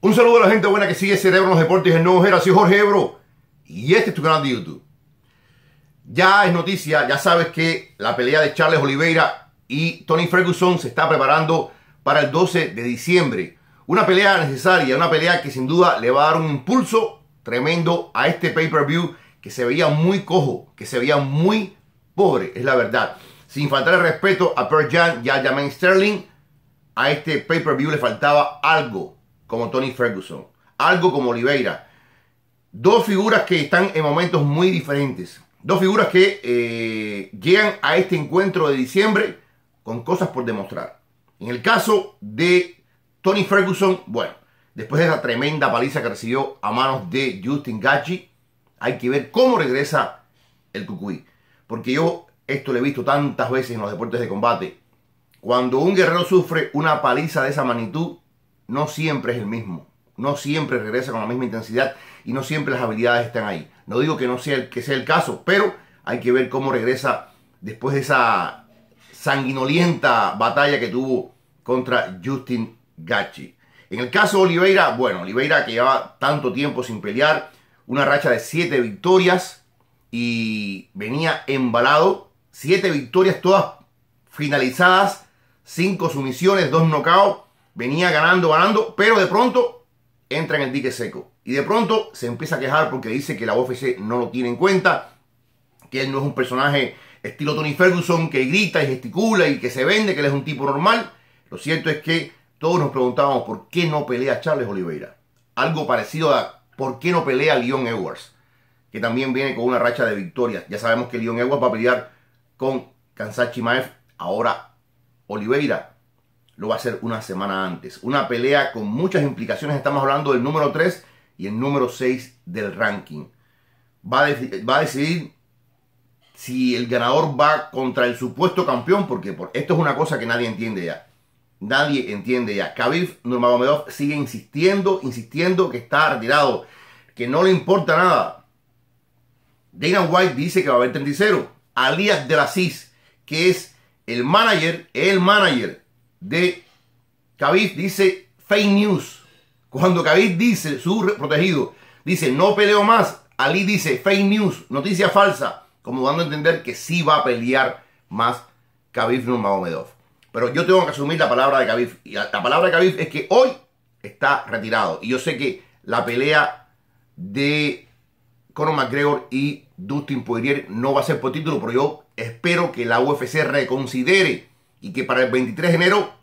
Un saludo a la gente buena que sigue Cerebro en los Deportes el Nuevo Gera, Soy Jorge Ebro y este es tu canal de YouTube. Ya es noticia, ya sabes que la pelea de Charles Oliveira y Tony Ferguson se está preparando para el 12 de diciembre. Una pelea necesaria, una pelea que sin duda le va a dar un impulso tremendo a este pay-per-view que se veía muy cojo, que se veía muy pobre, es la verdad. Sin faltar el respeto a Pearl Jan y a Jermaine Sterling, a este pay-per-view le faltaba algo como Tony Ferguson, algo como Oliveira. Dos figuras que están en momentos muy diferentes. Dos figuras que eh, llegan a este encuentro de diciembre con cosas por demostrar. En el caso de Tony Ferguson, bueno, después de esa tremenda paliza que recibió a manos de Justin Gachi, hay que ver cómo regresa el Cucuy. Porque yo esto lo he visto tantas veces en los deportes de combate. Cuando un guerrero sufre una paliza de esa magnitud, no siempre es el mismo, no siempre regresa con la misma intensidad y no siempre las habilidades están ahí. No digo que no sea el, que sea el caso, pero hay que ver cómo regresa después de esa sanguinolienta batalla que tuvo contra Justin Gachi. En el caso de Oliveira, bueno, Oliveira que lleva tanto tiempo sin pelear, una racha de 7 victorias y venía embalado, 7 victorias todas finalizadas, 5 sumisiones, 2 knockouts venía ganando, ganando, pero de pronto entra en el dique seco. Y de pronto se empieza a quejar porque dice que la UFC no lo tiene en cuenta, que él no es un personaje estilo Tony Ferguson que grita y gesticula y que se vende, que él es un tipo normal. Lo cierto es que todos nos preguntábamos por qué no pelea Charles Oliveira. Algo parecido a por qué no pelea Leon Edwards, que también viene con una racha de victorias. Ya sabemos que Leon Edwards va a pelear con kansas Chimaev, ahora Oliveira lo va a hacer una semana antes. Una pelea con muchas implicaciones. Estamos hablando del número 3 y el número 6 del ranking. Va a, va a decidir si el ganador va contra el supuesto campeón, porque esto es una cosa que nadie entiende ya. Nadie entiende ya. Khabib Nurmagomedov sigue insistiendo, insistiendo que está retirado, que no le importa nada. Dana White dice que va a haber 30. Alias de la CIS, que es el manager, el manager de Khabib dice fake news. Cuando Khabib dice, su protegido, dice no peleo más, Ali dice fake news, noticia falsa, como dando a entender que sí va a pelear más Khabib Nurmagomedov. Pero yo tengo que asumir la palabra de Khabib. Y la, palabra de Khabib es que hoy está retirado. Y yo sé que la pelea de Conor McGregor y Dustin Poirier no va a ser por título, pero yo espero que la UFC reconsidere y que para el 23 de enero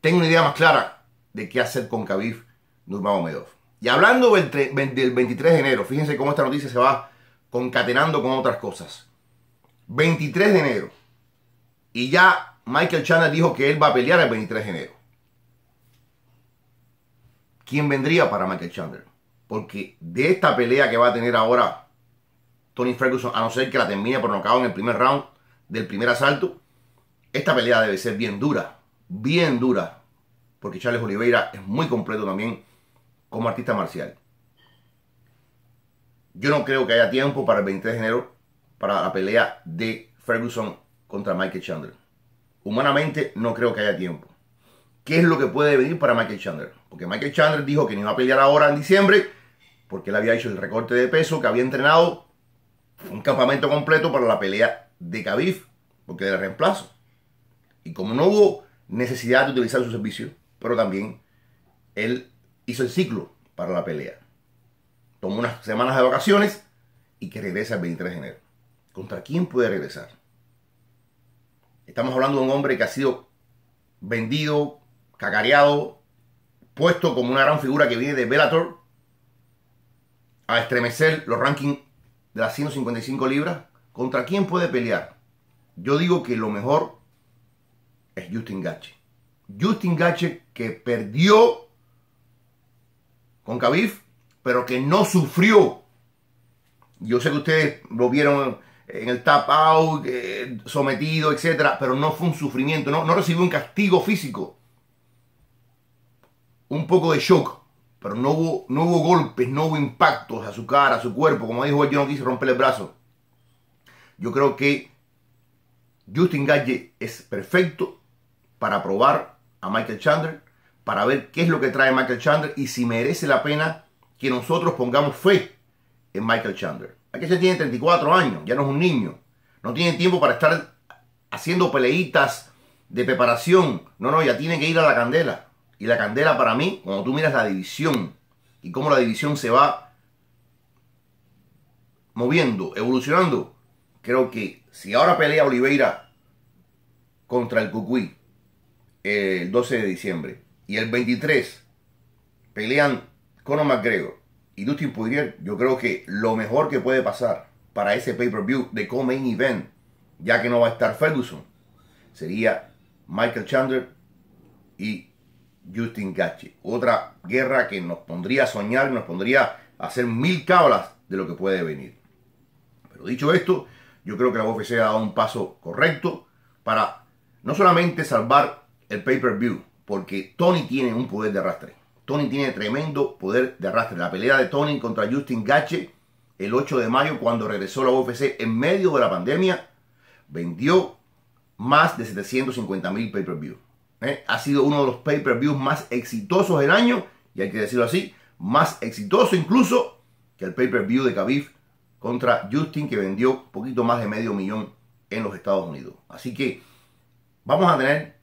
tengo una idea más clara de qué hacer con Khabib Nurmagomedov. Y hablando del 23 de enero, fíjense cómo esta noticia se va concatenando con otras cosas. 23 de enero. Y ya Michael Chandler dijo que él va a pelear el 23 de enero. ¿Quién vendría para Michael Chandler? Porque de esta pelea que va a tener ahora Tony Ferguson, a no ser que la termine por nocaut en el primer round del primer asalto, esta pelea debe ser bien dura, bien dura, porque Charles Oliveira es muy completo también como artista marcial. Yo no creo que haya tiempo para el 23 de enero para la pelea de Ferguson contra Michael Chandler. Humanamente no creo que haya tiempo. ¿Qué es lo que puede venir para Michael Chandler? Porque Michael Chandler dijo que no iba a pelear ahora en diciembre porque él había hecho el recorte de peso, que había entrenado un campamento completo para la pelea de Khabib, porque era el reemplazo. Y como no hubo necesidad de utilizar su servicio, pero también él hizo el ciclo para la pelea. Tomó unas semanas de vacaciones y que regresa el 23 de enero. ¿Contra quién puede regresar? Estamos hablando de un hombre que ha sido vendido, cacareado, puesto como una gran figura que viene de Bellator a estremecer los rankings de las 155 libras. ¿Contra quién puede pelear? Yo digo que lo mejor es Justin Gache. Justin Gache que perdió con Khabib, pero que no sufrió. Yo sé que ustedes lo vieron en el tap out, eh, sometido, etcétera, pero no fue un sufrimiento, no, no recibió un castigo físico. Un poco de shock, pero no hubo, no hubo golpes, no hubo impactos a su cara, a su cuerpo. Como dijo él, yo no quise romper el brazo. Yo creo que Justin Galle es perfecto para probar a Michael Chandler, para ver qué es lo que trae Michael Chandler y si merece la pena que nosotros pongamos fe en Michael Chandler. Aquí se tiene 34 años, ya no es un niño. No tiene tiempo para estar haciendo peleitas de preparación. No, no, ya tiene que ir a la candela. Y la candela para mí, cuando tú miras la división y cómo la división se va moviendo, evolucionando, creo que si ahora pelea Oliveira contra el Cucuy, el 12 de diciembre. Y el 23 pelean Conor McGregor y Dustin Poirier. Yo creo que lo mejor que puede pasar para ese pay-per-view de co y event, ya que no va a estar Ferguson, sería Michael Chandler y Justin Gachi. Otra guerra que nos pondría a soñar, nos pondría a hacer mil cablas de lo que puede venir. Pero dicho esto, yo creo que la UFC ha dado un paso correcto para no solamente salvar el pay-per-view, porque Tony tiene un poder de arrastre. Tony tiene tremendo poder de arrastre. La pelea de Tony contra Justin Gache el 8 de mayo, cuando regresó la UFC en medio de la pandemia, vendió más de 750 mil pay-per-view. view ¿eh? Ha sido uno de los pay-per-views más exitosos del año, y hay que decirlo así, más exitoso incluso que el pay-per-view de Khabib contra Justin, que vendió un poquito más de medio millón en los Estados Unidos. Así que vamos a tener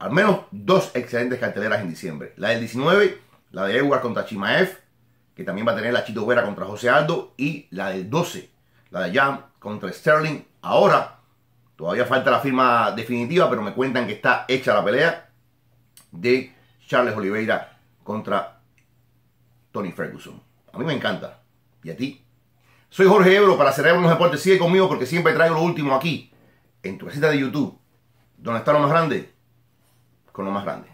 al menos dos excelentes carteleras en diciembre. La del 19, la de Edward contra Chimaev, que también va a tener la Chito Vera contra José Aldo, y la del 12, la de Jam contra Sterling. Ahora, todavía falta la firma definitiva, pero me cuentan que está hecha la pelea de Charles Oliveira contra Tony Ferguson. A mí me encanta. ¿Y a ti? Soy Jorge Ebro para Cerebro los Deportes. Sigue conmigo porque siempre traigo lo último aquí, en tu casita de YouTube, ¿Dónde está lo más grande con lo más grande.